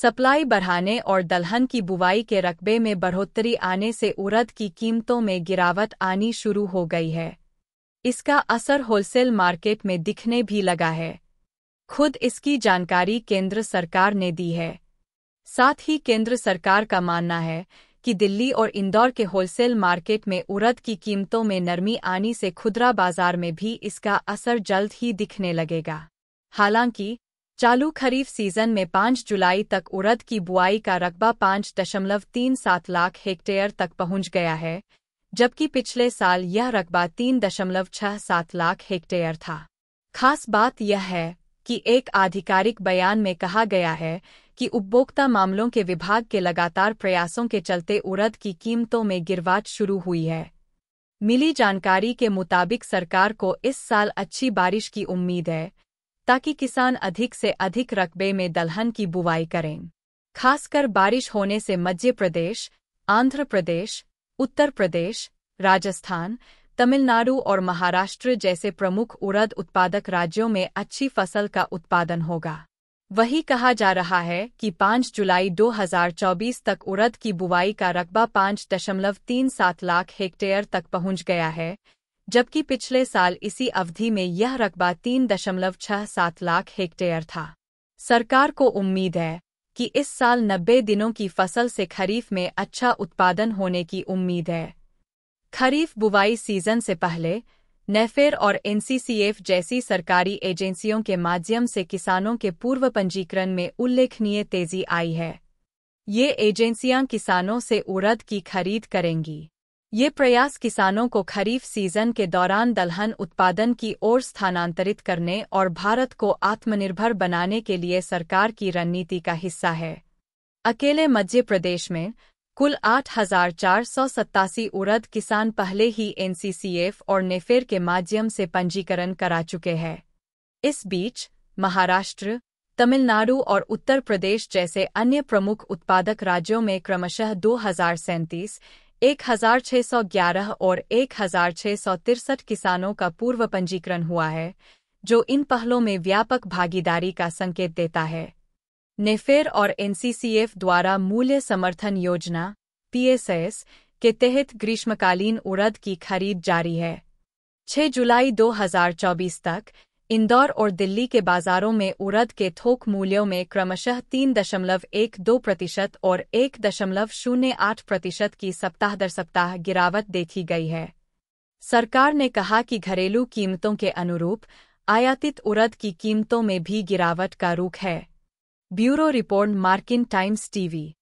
supply बढ़ाने और दलहन की बुवाई के रकबे में बढ़ोतरी आने से उरद की कीमतों में गिरावट आनी शुरू हो गई है इसका असर होलसेल मार्केट में दिखने भी लगा है खुद इसकी जानकारी केंद्र सरकार ने दी है साथ ही केंद्र सरकार का मानना है कि दिल्ली और इंदौर के होलसेल मार्केट में उरद की कीमतों में नरमी आनी से खुदरा बाजार में भी इसका असर जल्द ही दिखने लगेगा हालांकि चालू खरीफ सीजन में 5 जुलाई तक उड़द की बुआई का रकबा पाँच दशमलव तीन सात लाख हेक्टेयर तक पहुंच गया है जबकि पिछले साल यह रकबा तीन दशमलव छह सात लाख हेक्टेयर था खास बात यह है कि एक आधिकारिक बयान में कहा गया है कि उपभोक्ता मामलों के विभाग के लगातार प्रयासों के चलते उड़द की कीमतों में गिरवाट शुरू हुई है मिली जानकारी के मुताबिक सरकार को इस साल अच्छी बारिश की उम्मीद है ताकि किसान अधिक से अधिक रकबे में दलहन की बुवाई करें खासकर बारिश होने से मध्य प्रदेश आंध्र प्रदेश उत्तर प्रदेश राजस्थान तमिलनाडु और महाराष्ट्र जैसे प्रमुख उड़द उत्पादक राज्यों में अच्छी फसल का उत्पादन होगा वही कहा जा रहा है कि 5 जुलाई 2024 तक उड़द की बुवाई का रकबा पाँच दशमलव तीन सात लाख हेक्टेयर तक पहुंच गया है जबकि पिछले साल इसी अवधि में यह रकबा तीन दशमलव छह सात लाख हेक्टेयर था सरकार को उम्मीद है कि इस साल नब्बे दिनों की फसल से खरीफ में अच्छा उत्पादन होने की उम्मीद है खरीफ बुवाई सीजन से पहले नेफ़ेर और एनसीसीएफ जैसी सरकारी एजेंसियों के माध्यम से किसानों के पूर्व पंजीकरण में उल्लेखनीय तेजी आई है ये एजेंसियां किसानों से उड़द की खरीद करेंगी ये प्रयास किसानों को खरीफ सीजन के दौरान दलहन उत्पादन की ओर स्थानांतरित करने और भारत को आत्मनिर्भर बनाने के लिए सरकार की रणनीति का हिस्सा है अकेले मध्य प्रदेश में कुल आठ हजार चार सौ सत्तासी उड़द किसान पहले ही एनसीसीएफ और नेफेर के माध्यम से पंजीकरण करा चुके हैं इस बीच महाराष्ट्र तमिलनाडु और उत्तर प्रदेश जैसे अन्य प्रमुख उत्पादक राज्यों में क्रमशः दो हजार सैंतीस 1611 और एक किसानों का पूर्व पंजीकरण हुआ है जो इन पहलों में व्यापक भागीदारी का संकेत देता है नेफेर और एनसीसीएफ द्वारा मूल्य समर्थन योजना पीएसएस के तहत ग्रीष्मकालीन उड़द की खरीद जारी है 6 जुलाई 2024 तक इंदौर और दिल्ली के बाजारों में उड़द के थोक मूल्यों में क्रमशः तीन दशमलव एक दो प्रतिशत और एक दशमलव शून्य आठ प्रतिशत की सप्ताह दर सप्ताह गिरावट देखी गई है सरकार ने कहा कि घरेलू कीमतों के अनुरूप आयातित उड़द की कीमतों में भी गिरावट का रुख है ब्यूरो रिपोर्ट मार्किन टाइम्स टीवी